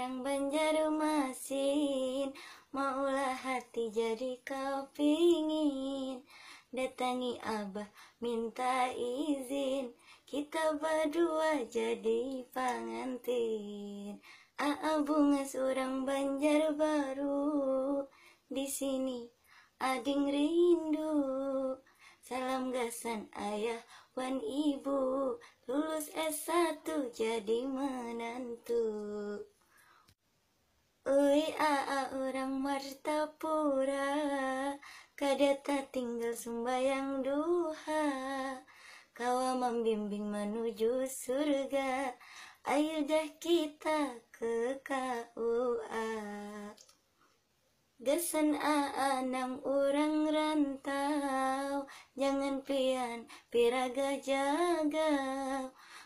Orang Banjaru masin Maulah hati jadi kau pingin Datangi abah minta izin Kita berdua jadi pengantin Aa bunga seorang Banjar baru Di sini ading rindu Salam gasan ayah wan ibu Lulus S1 jadi menantu Ui aa orang Martapura Kadeta tinggal sembahyang duha Kawa membimbing menuju surga Ayo dah kita ke KUA Gesen aa nang orang rantau Jangan pian piraga jaga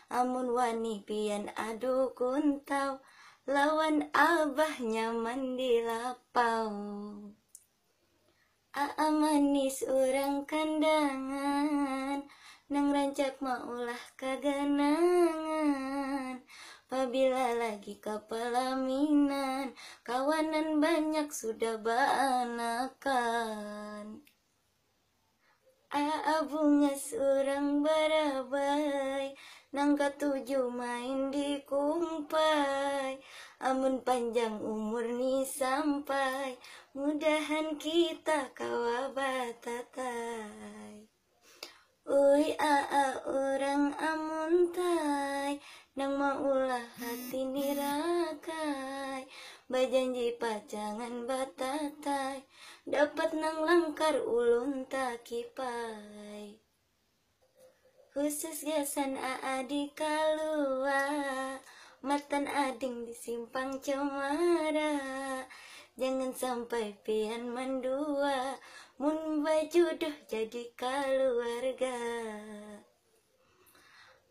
Amun wani pian adu kuntau lawan abah nyaman di lapau Aa manis orang kandangan Nang rancak maulah kaganangan Pabila lagi kepala minan Kawanan banyak sudah banakan Aa bunga seorang nang ketujuh main di kumpai amun panjang umur ni sampai mudahan kita kawa batatai Ui a orang amun tai nang maulah hati nirakai bajanji pacangan batatai dapat nang langkar ulun takipai khusus AA di kalua matan ading di simpang cemara jangan sampai pian mendua mun bajudoh jadi keluarga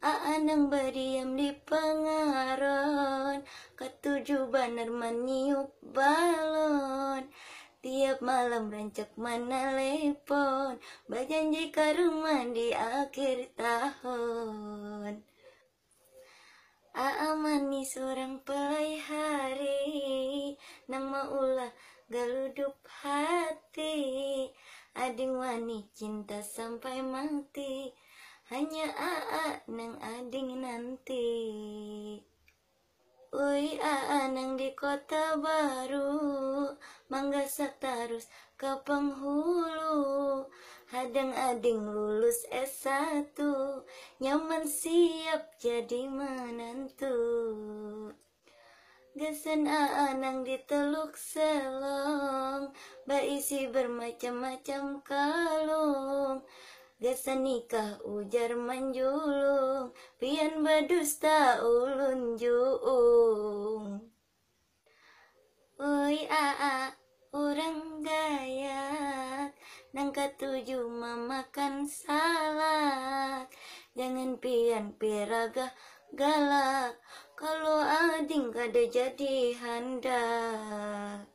Aanang beriam di pengaron Ketujuh banar meniup balon Tiap malam rancak lepon Berjanji ke rumah di akhir tahun Aa manis orang pelai hari Nama ulah galudup hati Ading wani cinta sampai mati Hanya aa nang ading nanti Ui aa nang di kota baru mangga serta harus ke penghulu Hadang-ading lulus S1 Nyaman siap jadi menantu Gesen aanang di teluk selong Berisi bermacam-macam kalung Gesen nikah ujar menjulung Pian badusta ulun juung aa orang Dayak Nang ketujuh memakan salak Jangan pian piraga galak Kalau ading kada jadi handak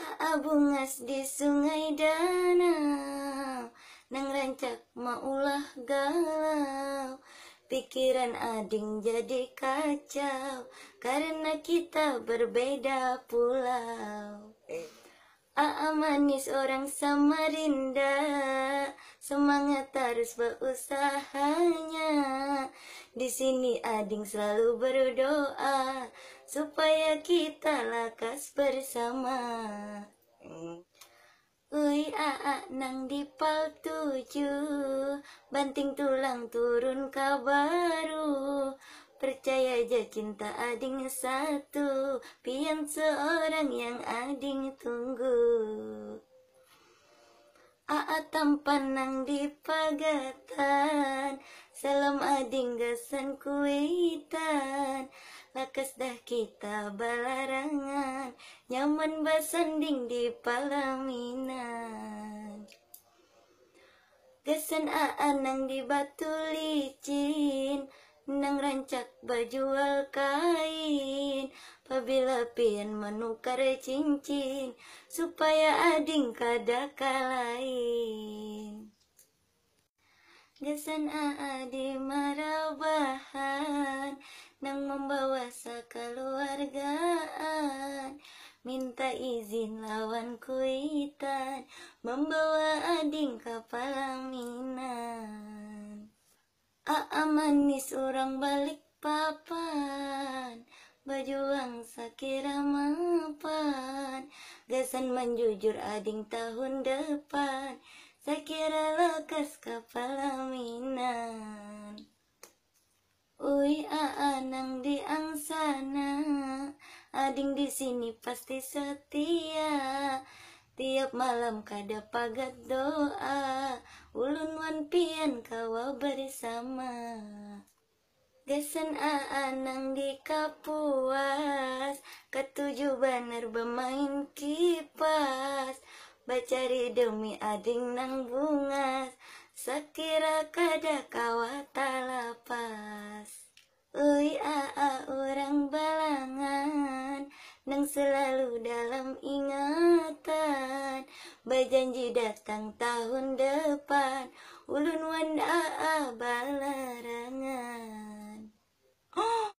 Aa di sungai danau Nang rancak maulah galau Pikiran ading jadi kacau karena kita berbeda pulau. Eh. Aa manis orang Samarinda Semangat harus berusahanya Di sini Ading selalu berdoa Supaya kita lakas bersama Ui aa nang di pal tujuh Banting tulang turun kabaru Percaya aja cinta ading satu Pian seorang yang ading tunggu Aa tampan nang di pagatan Salam ading gasan kuitan Lakas dah kita balarangan Nyaman basanding di palaminan Gasan aa nang di batu licin nang rancak bajual kain Pabila pian menukar cincin Supaya ading kada kalain Gasan aadi marabahan Nang membawa sakaluargaan Minta izin lawan kuitan Membawa ading kapalaminan Aa manis orang balik papan Bajuang sakira mapan Gasan menjujur ading tahun depan Sakira lekas kepala minan Ui nang diang sana, Ading di sini pasti setia Tiap malam kada pagat doa Ulun wan pian kawa bersama gesen aanang di kapuas Ketujuh baner bermain kipas Bacari demi ading nang bungas Sekira kada kawa talapas Ui aa orang balangan Nang selalu dalam ingatan Berjanji datang tahun depan Ulun wanda balarangan oh!